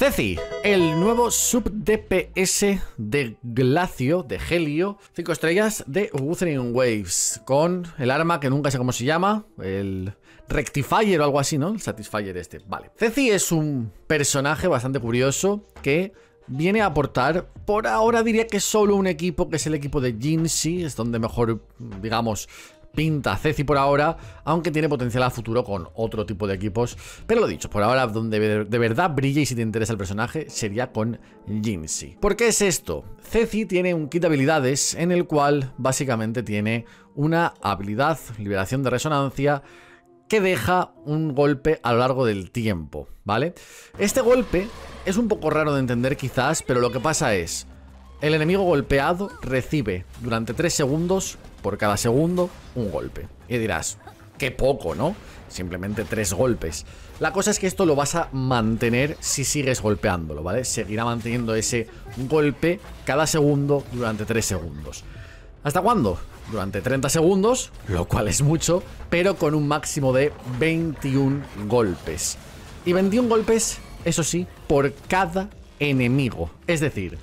Ceci, el nuevo sub DPS de Glacio, de Helio, 5 estrellas de Wuthering Waves, con el arma que nunca sé cómo se llama, el Rectifier o algo así, ¿no? El Satisfier este, vale. Ceci es un personaje bastante curioso que viene a aportar, por ahora diría que solo un equipo, que es el equipo de Jinxi, es donde mejor, digamos, pinta Ceci por ahora, aunque tiene potencial a futuro con otro tipo de equipos. Pero lo dicho, por ahora donde de verdad brilla y si te interesa el personaje sería con Jinxi. ¿Por qué es esto? Ceci tiene un kit de habilidades en el cual básicamente tiene una habilidad, liberación de resonancia, que deja un golpe a lo largo del tiempo, ¿vale? Este golpe es un poco raro de entender quizás, pero lo que pasa es, el enemigo golpeado recibe durante 3 segundos, por cada segundo, un golpe. Y dirás, qué poco, ¿no? Simplemente 3 golpes. La cosa es que esto lo vas a mantener si sigues golpeándolo, ¿vale? Seguirá manteniendo ese golpe cada segundo durante 3 segundos. ¿Hasta cuándo? Durante 30 segundos, lo cual es mucho, pero con un máximo de 21 golpes. Y 21 golpes, eso sí, por cada enemigo. Es decir,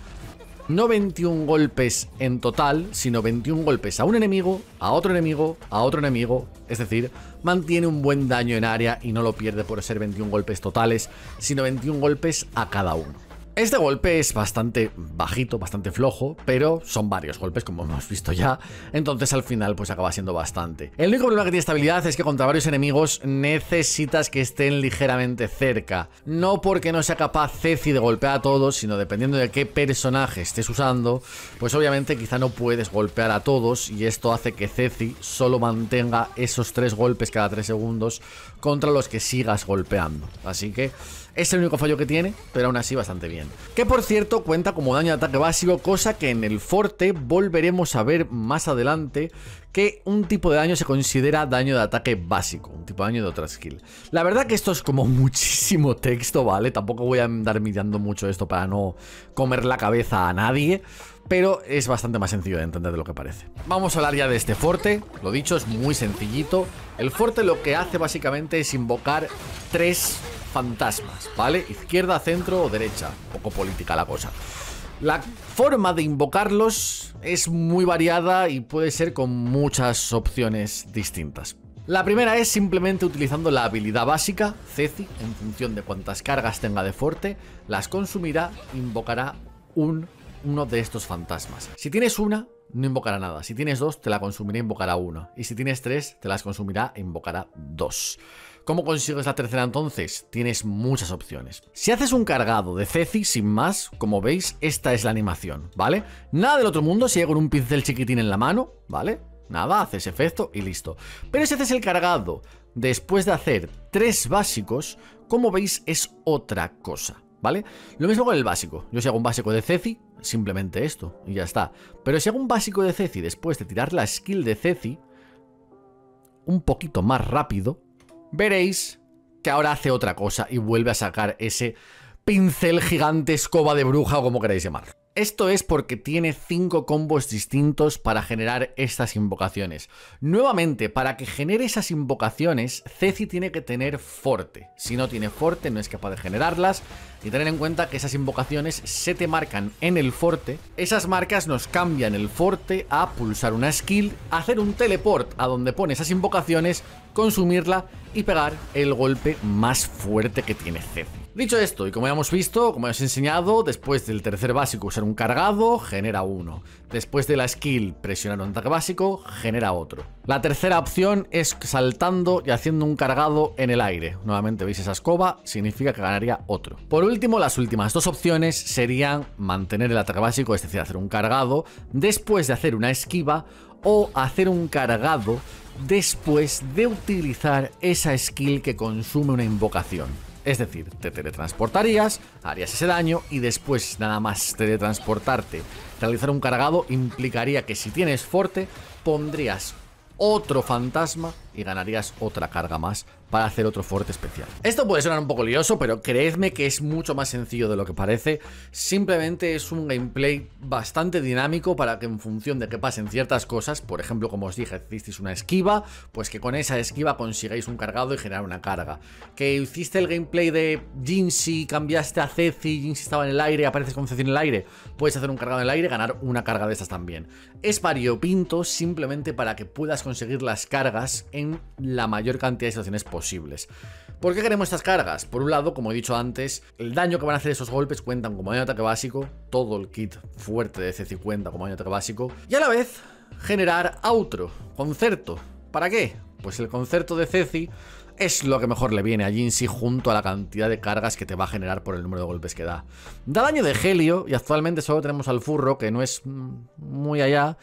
no 21 golpes en total, sino 21 golpes a un enemigo, a otro enemigo, a otro enemigo. Es decir, mantiene un buen daño en área y no lo pierde por ser 21 golpes totales, sino 21 golpes a cada uno. Este golpe es bastante bajito, bastante flojo, pero son varios golpes como hemos visto ya, entonces al final pues acaba siendo bastante. El único problema que tiene esta habilidad es que contra varios enemigos necesitas que estén ligeramente cerca, no porque no sea capaz Ceci de golpear a todos, sino dependiendo de qué personaje estés usando, pues obviamente quizá no puedes golpear a todos y esto hace que Ceci solo mantenga esos tres golpes cada tres segundos contra los que sigas golpeando. Así que es el único fallo que tiene, pero aún así bastante bien. Que por cierto cuenta como daño de ataque básico, cosa que en el Forte volveremos a ver más adelante que un tipo de daño se considera daño de ataque básico, un tipo de daño de otra skill. La verdad que esto es como muchísimo texto, ¿vale? Tampoco voy a andar mirando mucho esto para no comer la cabeza a nadie, pero es bastante más sencillo de entender de lo que parece. Vamos a hablar ya de este forte, lo dicho, es muy sencillito. El forte lo que hace básicamente es invocar tres fantasmas, ¿vale? Izquierda, centro o derecha. poco política la cosa. La forma de invocarlos es muy variada y puede ser con muchas opciones distintas. La primera es simplemente utilizando la habilidad básica, Ceci, en función de cuántas cargas tenga de fuerte, las consumirá, invocará un, uno de estos fantasmas. Si tienes una, no invocará nada. Si tienes dos, te la consumirá e invocará uno. Y si tienes tres, te las consumirá e invocará dos. ¿Cómo consigues la tercera entonces? Tienes muchas opciones. Si haces un cargado de Ceci, sin más, como veis, esta es la animación, ¿vale? Nada del otro mundo, si llega con un pincel chiquitín en la mano, ¿vale? Nada, haces efecto y listo. Pero si haces el cargado después de hacer tres básicos, como veis, es otra cosa. ¿Vale? Lo mismo con el básico. Yo si hago un básico de Ceci, simplemente esto, y ya está. Pero si hago un básico de Ceci después de tirar la skill de Ceci, un poquito más rápido, veréis que ahora hace otra cosa y vuelve a sacar ese pincel gigante, escoba de bruja o como queráis llamarlo. Esto es porque tiene 5 combos distintos para generar estas invocaciones. Nuevamente, para que genere esas invocaciones, Ceci tiene que tener forte. Si no tiene forte, no es capaz de generarlas. Y tener en cuenta que esas invocaciones se te marcan en el forte. Esas marcas nos cambian el forte a pulsar una skill, hacer un teleport a donde pone esas invocaciones, consumirla y pegar el golpe más fuerte que tiene Ceci. Dicho esto, y como ya hemos visto, como ya os he enseñado, después del tercer básico usar un cargado, genera uno. Después de la skill presionar un ataque básico, genera otro. La tercera opción es saltando y haciendo un cargado en el aire. Nuevamente veis esa escoba, significa que ganaría otro. Por último, las últimas dos opciones serían mantener el ataque básico, es decir, hacer un cargado, después de hacer una esquiva o hacer un cargado después de utilizar esa skill que consume una invocación. Es decir, te teletransportarías, harías ese daño y después nada más teletransportarte. Realizar un cargado implicaría que si tienes fuerte pondrías otro fantasma y ganarías otra carga más para hacer otro fuerte especial. Esto puede sonar un poco lioso, pero creedme que es mucho más sencillo de lo que parece. Simplemente es un gameplay bastante dinámico para que en función de que pasen ciertas cosas, por ejemplo, como os dije, hicisteis una esquiva, pues que con esa esquiva consigáis un cargado y generar una carga. Que hiciste el gameplay de Jinxi, cambiaste a Ceci, Jinxi estaba en el aire, apareces con Ceci en el aire, puedes hacer un cargado en el aire y ganar una carga de estas también. Es variopinto simplemente para que puedas conseguir las cargas en la mayor cantidad de situaciones posibles. ¿Por qué queremos estas cargas? Por un lado, como he dicho antes, el daño que van a hacer esos golpes cuentan como daño de ataque básico, todo el kit fuerte de C50 como daño de ataque básico, y a la vez generar otro concerto. ¿Para qué? Pues el concerto de Ceci es lo que mejor le viene a sí junto a la cantidad de cargas que te va a generar por el número de golpes que da. Da daño de helio y actualmente solo tenemos al furro, que no es mm, muy allá,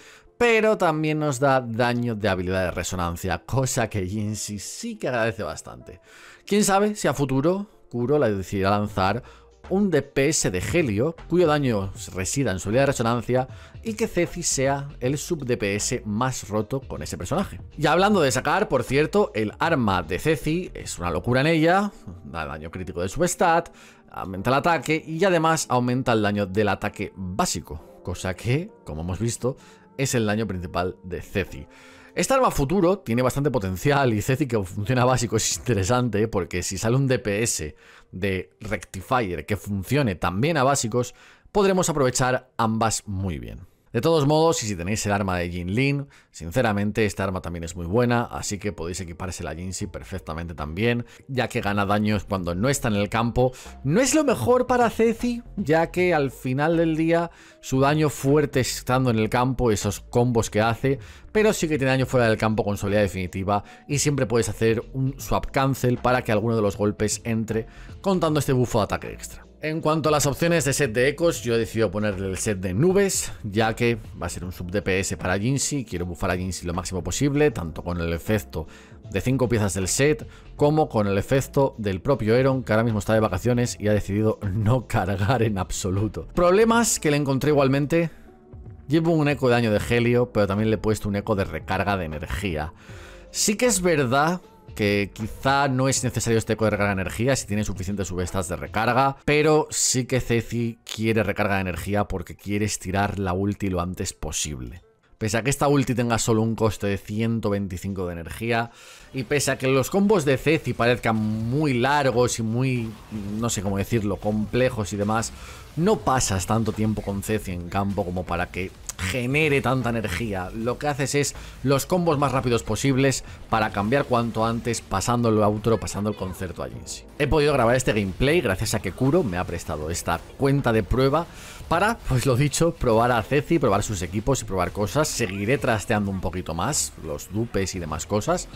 pero también nos da daño de habilidad de resonancia, cosa que Jinxi sí que agradece bastante. Quién sabe si a futuro Kuro la decidirá lanzar un DPS de Helio cuyo daño resida en su habilidad de resonancia y que Ceci sea el sub DPS más roto con ese personaje. Y hablando de sacar, por cierto, el arma de Ceci es una locura en ella, da daño crítico de su stat, aumenta el ataque y además aumenta el daño del ataque básico, cosa que, como hemos visto, es el daño principal de Ceci. Esta arma futuro tiene bastante potencial y Ceci que funciona básico es interesante porque si sale un DPS de Rectifier que funcione también a básicos, podremos aprovechar ambas muy bien. De todos modos, y si tenéis el arma de Jin Lin, sinceramente esta arma también es muy buena, así que podéis equipársela a Jinxi perfectamente también, ya que gana daños cuando no está en el campo. No es lo mejor para Ceci, ya que al final del día su daño fuerte estando en el campo, esos combos que hace, pero sí que tiene daño fuera del campo con soledad definitiva y siempre puedes hacer un swap cancel para que alguno de los golpes entre contando este bufo de ataque extra. En cuanto a las opciones de set de ecos, yo he decidido ponerle el set de nubes, ya que va a ser un sub DPS para Jinxi. quiero bufar a Jinxi lo máximo posible, tanto con el efecto de 5 piezas del set, como con el efecto del propio Eron, que ahora mismo está de vacaciones y ha decidido no cargar en absoluto. Problemas que le encontré igualmente, llevo un eco de daño de helio, pero también le he puesto un eco de recarga de energía. Sí que es verdad que quizá no es necesario este eco de de energía si tiene suficientes subestas de recarga, pero sí que Ceci quiere recarga de energía porque quiere estirar la ulti lo antes posible. Pese a que esta ulti tenga solo un coste de 125 de energía y pese a que los combos de Ceci parezcan muy largos y muy, no sé cómo decirlo, complejos y demás, no pasas tanto tiempo con Ceci en campo como para que genere tanta energía. Lo que haces es los combos más rápidos posibles para cambiar cuanto antes, pasando el outro, pasando el concierto a Jinxi. He podido grabar este gameplay gracias a que Kuro me ha prestado esta cuenta de prueba para, pues lo dicho, probar a Ceci, probar sus equipos y probar cosas. Seguiré trasteando un poquito más, los dupes y demás cosas.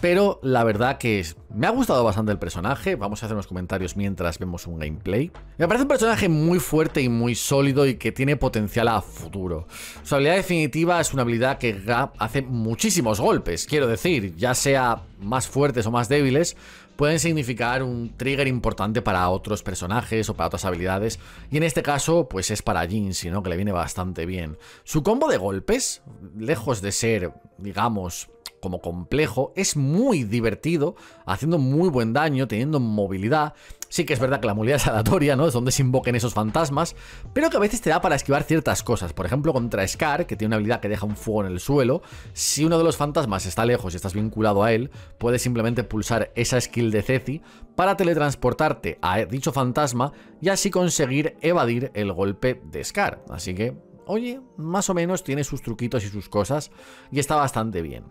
Pero la verdad que me ha gustado bastante el personaje. Vamos a hacer unos comentarios mientras vemos un gameplay. Me parece un personaje muy fuerte y muy sólido y que tiene potencial a futuro. Su habilidad definitiva es una habilidad que hace muchísimos golpes. Quiero decir, ya sea más fuertes o más débiles, pueden significar un trigger importante para otros personajes o para otras habilidades. Y en este caso, pues es para Jin, sino Que le viene bastante bien. Su combo de golpes, lejos de ser, digamos, como complejo, es muy divertido, haciendo muy buen daño, teniendo movilidad. Sí que es verdad que la movilidad es aleatoria, ¿no? Es donde se invoquen esos fantasmas, pero que a veces te da para esquivar ciertas cosas. Por ejemplo, contra Scar, que tiene una habilidad que deja un fuego en el suelo, si uno de los fantasmas está lejos y estás vinculado a él, puedes simplemente pulsar esa skill de Ceci para teletransportarte a dicho fantasma y así conseguir evadir el golpe de Scar. Así que oye, más o menos tiene sus truquitos y sus cosas y está bastante bien.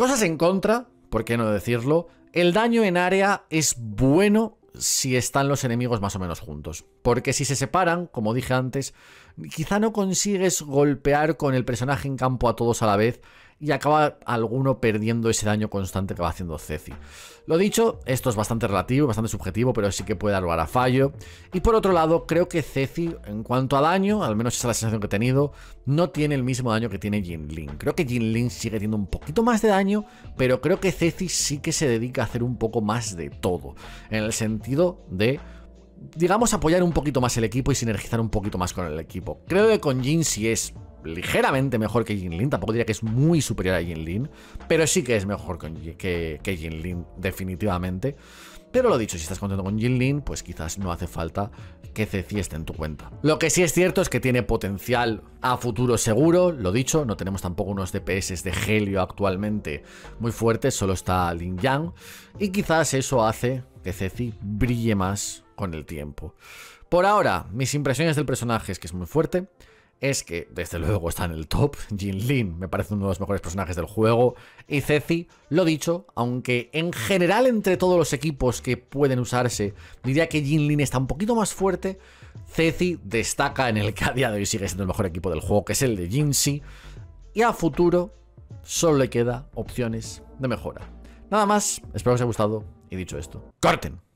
Cosas en contra, por qué no decirlo, el daño en área es bueno si están los enemigos más o menos juntos. Porque si se separan, como dije antes, quizá no consigues golpear con el personaje en campo a todos a la vez y acaba alguno perdiendo ese daño constante que va haciendo Ceci. Lo dicho, esto es bastante relativo, bastante subjetivo, pero sí que puede dar lugar a fallo. Y por otro lado, creo que Ceci, en cuanto a daño, al menos esa es la sensación que he tenido, no tiene el mismo daño que tiene Lin. Creo que Lin sigue teniendo un poquito más de daño, pero creo que Ceci sí que se dedica a hacer un poco más de todo. En el sentido de digamos, apoyar un poquito más el equipo y sinergizar un poquito más con el equipo. Creo que con Jin sí es ligeramente mejor que Lin tampoco diría que es muy superior a Lin pero sí que es mejor que, que, Lin definitivamente. Pero lo dicho, si estás contento con Lin, pues quizás no hace falta que Ceci esté en tu cuenta. Lo que sí es cierto es que tiene potencial a futuro seguro, lo dicho, no tenemos tampoco unos DPS de Helio actualmente muy fuertes, solo está Lin Yang, y quizás eso hace que Ceci brille más con el tiempo. Por ahora, mis impresiones del personaje es que es muy fuerte, es que, desde luego, está en el top. Jin Lin me parece uno de los mejores personajes del juego. Y Ceci, lo dicho, aunque en general entre todos los equipos que pueden usarse, diría que Jin Lin está un poquito más fuerte. Ceci destaca en el que a día de sigue siendo el mejor equipo del juego, que es el de Si. Y a futuro solo le queda opciones de mejora. Nada más, espero que os haya gustado y dicho esto, ¡corten!